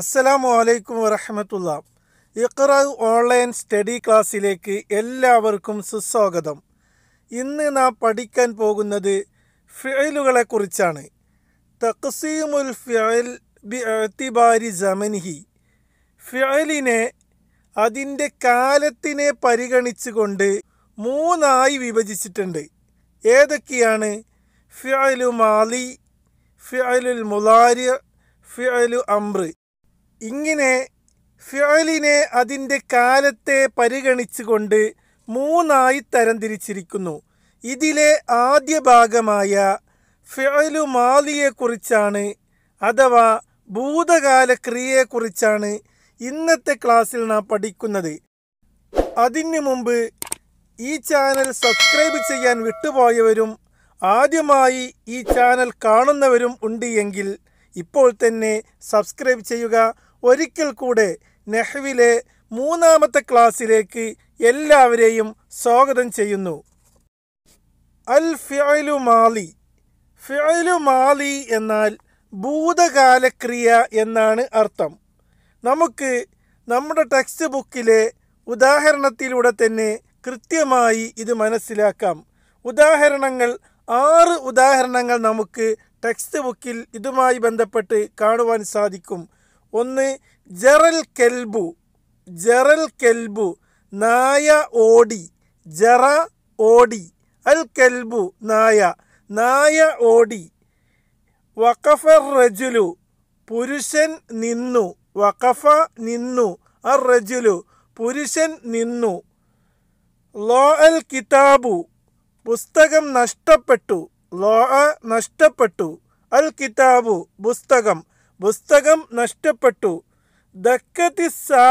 അസ്സലാമു അലൈക്കും വരഹമത്തുള്ള Iqra online study ക്ലാസ്സിലേക്ക് എല്ലാവർക്കും സുസ്വാഗതം ഇന്ന് നാം പഠിക്കാൻ പോകുന്നത് കുറിച്ചാണ് തക്സീമുൽ ഫിഴൽ ബി എഴുത്തിബാരി ജമൻഹി ഫിഴലിനെ അതിൻ്റെ കാലത്തിനെ പരിഗണിച്ചുകൊണ്ട് മൂന്നായി വിഭജിച്ചിട്ടുണ്ട് ഏതൊക്കെയാണ് ഫിഴലു മാലി ഫിഴലുൽ മുലാരി ഫിഴലു അമ്രി ഇങ്ങനെ ഫ്യോലിനെ അതിൻ്റെ കാലത്തെ പരിഗണിച്ചുകൊണ്ട് മൂന്നായി തരംതിരിച്ചിരിക്കുന്നു ഇതിലെ ആദ്യ ഭാഗമായ ഫ്യോലു മാലിയെക്കുറിച്ചാണ് അഥവാ ഭൂതകാല ക്രിയയെക്കുറിച്ചാണ് ഇന്നത്തെ ക്ലാസ്സിൽ നാം പഠിക്കുന്നത് അതിന് മുമ്പ് ഈ ചാനൽ സബ്സ്ക്രൈബ് ചെയ്യാൻ വിട്ടുപോയവരും ആദ്യമായി ഈ ചാനൽ കാണുന്നവരും ഉണ്ട് എങ്കിൽ ഇപ്പോൾ തന്നെ സബ്സ്ക്രൈബ് ചെയ്യുക ഒരിക്കൽ കൂടെ നെഹ്വിലെ മൂന്നാമത്തെ ക്ലാസ്സിലേക്ക് എല്ലാവരെയും സ്വാഗതം ചെയ്യുന്നു അൽ ഫിയലു മാലി ഫിയലു മാലി എന്നാൽ ഭൂതകാലക്രിയ എന്നാണ് അർത്ഥം നമുക്ക് നമ്മുടെ ടെക്സ്റ്റ് ബുക്കിലെ ഉദാഹരണത്തിലൂടെ തന്നെ കൃത്യമായി ഇത് മനസ്സിലാക്കാം ഉദാഹരണങ്ങൾ ആറ് ഉദാഹരണങ്ങൾ നമുക്ക് ടെക്സ്റ്റ് ബുക്കിൽ ഇതുമായി ബന്ധപ്പെട്ട് കാണുവാൻ സാധിക്കും ഒന്ന് ജറൽ കെൽബു ജറൽ കെൽബു നായ ഓടി ജറ ഓടി അൽ കെൽബു നായ നായ ഓടി വഖഫർ റജുലു പുരുഷൻ നിന്നു വഖഫ നിന്നു അർ റജുലു പുരുഷൻ നിന്നു ലോ അൽ കിതാബു പുസ്തകം നഷ്ടപ്പെട്ടു ലോ നഷ്ടപ്പെട്ടു അൽ കിതാബു പുസ്തകം പുസ്തകം നഷ്ടപ്പെട്ടു ദക്കത്തി സാ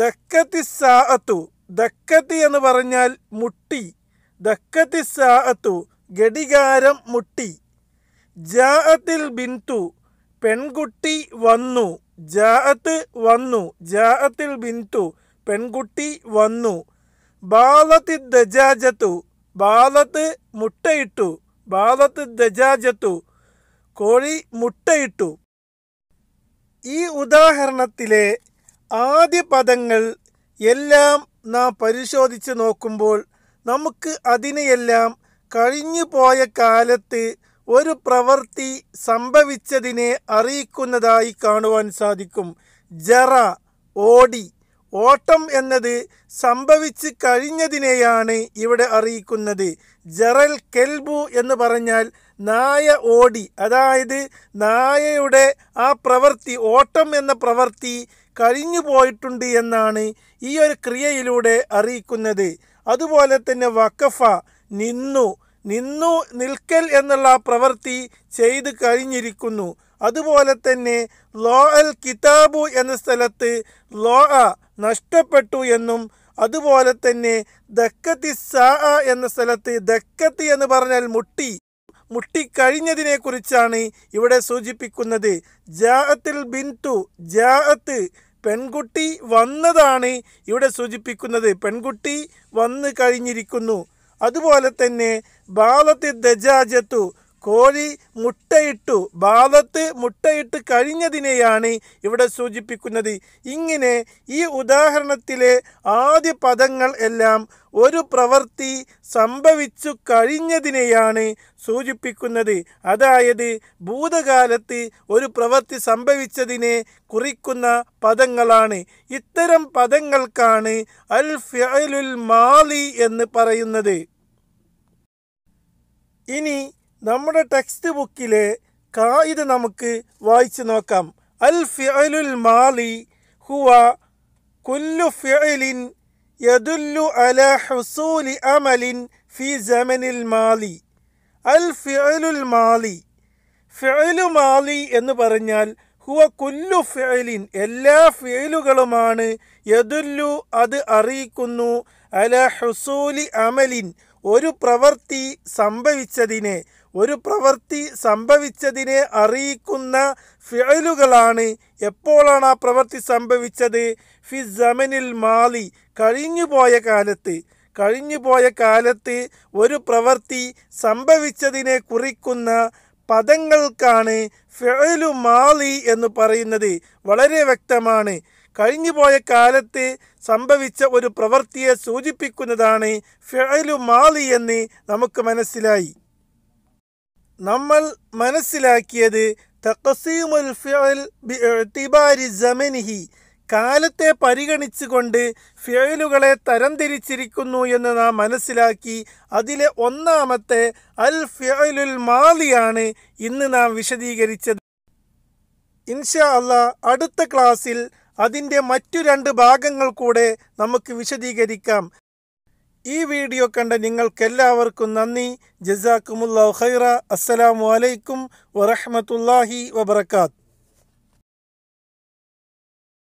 ദക്കത്തി സാഅത്തു ദക്കത്തി എന്ന് പറഞ്ഞാൽ മുട്ടി ദക്കത്തി സാഅത്തു ഘടികാരം മുട്ടി ജാഅത്തിൽ ബിന്തു പെൺകുട്ടി വന്നു ജാഅത്ത് വന്നു ജാഅത്തിൽ ബിന്തു പെൺകുട്ടി വന്നു ബാലത്തി ദജാജത്തു ബാലത്ത് മുട്ടയിട്ടു ബാലത്ത് ദജാജത്തു കോഴി മുട്ടയിട്ടു ഈ ഉദാഹരണത്തിലെ ആദ്യ പദങ്ങൾ എല്ലാം നാം പരിശോധിച്ച് നോക്കുമ്പോൾ നമുക്ക് അതിനെയെല്ലാം കഴിഞ്ഞു പോയ കാലത്ത് ഒരു പ്രവൃത്തി സംഭവിച്ചതിനെ അറിയിക്കുന്നതായി കാണുവാൻ സാധിക്കും ജറ ഓടി ഓട്ടം എന്നത് സംഭവിച്ച് കഴിഞ്ഞതിനെയാണ് ഇവിടെ അറിയിക്കുന്നത് ജറൽ കെൽബു എന്ന് പറഞ്ഞാൽ നായ ഓടി അതായത് നായയുടെ ആ പ്രവൃത്തി ഓട്ടം എന്ന പ്രവൃത്തി കഴിഞ്ഞു പോയിട്ടുണ്ട് എന്നാണ് ഈ ഒരു ക്രിയയിലൂടെ അറിയിക്കുന്നത് അതുപോലെ തന്നെ വക്കഫ നിന്നു നിന്നു നിൽക്കൽ എന്നുള്ള പ്രവൃത്തി ചെയ്തു കഴിഞ്ഞിരിക്കുന്നു അതുപോലെ തന്നെ ലോ അൽ കിതാബു എന്ന സ്ഥലത്ത് ലോ നഷ്ടപ്പെട്ടു എന്നും അതുപോലെ തന്നെ ദക്കത്തി സാ എന്ന സ്ഥലത്ത് ദക്കത്തി എന്ന് പറഞ്ഞാൽ മുട്ടി കുറിച്ചാണ് ഇവിടെ സൂചിപ്പിക്കുന്നത് ജാഅത്തിൽ ബിന്തു ജാഅത്ത് പെൺകുട്ടി വന്നതാണ് ഇവിടെ സൂചിപ്പിക്കുന്നത് പെൺകുട്ടി വന്നു കഴിഞ്ഞിരിക്കുന്നു അതുപോലെ തന്നെ ബാലത്തി ദജാജത്തു കോഴി മുട്ടയിട്ടു ബാധത്ത് മുട്ടയിട്ട് കഴിഞ്ഞതിനെയാണ് ഇവിടെ സൂചിപ്പിക്കുന്നത് ഇങ്ങനെ ഈ ഉദാഹരണത്തിലെ ആദ്യ പദങ്ങൾ എല്ലാം ഒരു പ്രവൃത്തി സംഭവിച്ചു കഴിഞ്ഞതിനെയാണ് സൂചിപ്പിക്കുന്നത് അതായത് ഭൂതകാലത്ത് ഒരു പ്രവൃത്തി സംഭവിച്ചതിനെ കുറിക്കുന്ന പദങ്ങളാണ് ഇത്തരം പദങ്ങൾക്കാണ് അൽ ഫിയലുൽ മാലി എന്ന് പറയുന്നത് ഇനി നമ്മുടെ ടെക്സ്റ്റ് ബുക്കിലെ കായിത് നമുക്ക് വായിച്ചു നോക്കാം അൽ ഫിഅലുൽ മാലി ഹുവ കുല്ലു ഫിഅലിൻ യദുല്ലു അല ഹുസൂലി അമലിൻ ഫി ജമനിൽ മാലി അൽ ഫിഅലുൽ മാലി ഫിഅലു മാലി എന്ന് പറഞ്ഞാൽ ഹുവ കുല്ലു ഫിഅലിൻ എല്ലാ ഫിഅലുകളുമാണ് യദുല്ലു അത് അറിയിക്കുന്നു അല ഹുസൂലി അമലിൻ ഒരു പ്രവൃത്തി സംഭവിച്ചതിനെ ഒരു പ്രവൃത്തി സംഭവിച്ചതിനെ അറിയിക്കുന്ന ഫിഴലുകളാണ് എപ്പോഴാണ് ആ പ്രവൃത്തി സംഭവിച്ചത് ഫി ജമനിൽ മാലി കഴിഞ്ഞുപോയ കാലത്ത് കഴിഞ്ഞുപോയ കാലത്ത് ഒരു പ്രവൃത്തി സംഭവിച്ചതിനെ കുറിക്കുന്ന പദങ്ങൾക്കാണ് ഫിഴലു മാലി എന്ന് പറയുന്നത് വളരെ വ്യക്തമാണ് കഴിഞ്ഞുപോയ കാലത്ത് സംഭവിച്ച ഒരു പ്രവൃത്തിയെ സൂചിപ്പിക്കുന്നതാണ് ഫെലു മാലി എന്ന് നമുക്ക് മനസ്സിലായി നമ്മൾ മനസ്സിലാക്കിയത് തഖസീമുൽ ഫിഅൽ ബി കാലത്തെ പരിഗണിച്ചുകൊണ്ട് ഫിയലുകളെ തരംതിരിച്ചിരിക്കുന്നു എന്ന് നാം മനസ്സിലാക്കി അതിലെ ഒന്നാമത്തെ അൽ ഫിയലുൽ മാലിയാണ് ഇന്ന് നാം വിശദീകരിച്ചത് ഇൻഷാ അള്ളാ അടുത്ത ക്ലാസ്സിൽ അതിൻ്റെ മറ്റു രണ്ട് ഭാഗങ്ങൾ കൂടെ നമുക്ക് വിശദീകരിക്കാം ഈ വീഡിയോ കണ്ട നിങ്ങൾക്കെല്ലാവർക്കും നന്ദി ജസാക്കുമുല്ലാ ഖൈറ അസ്സലാമു അലൈക്കും വറഹമത്തല്ലാഹി വബർക്കാത്ത്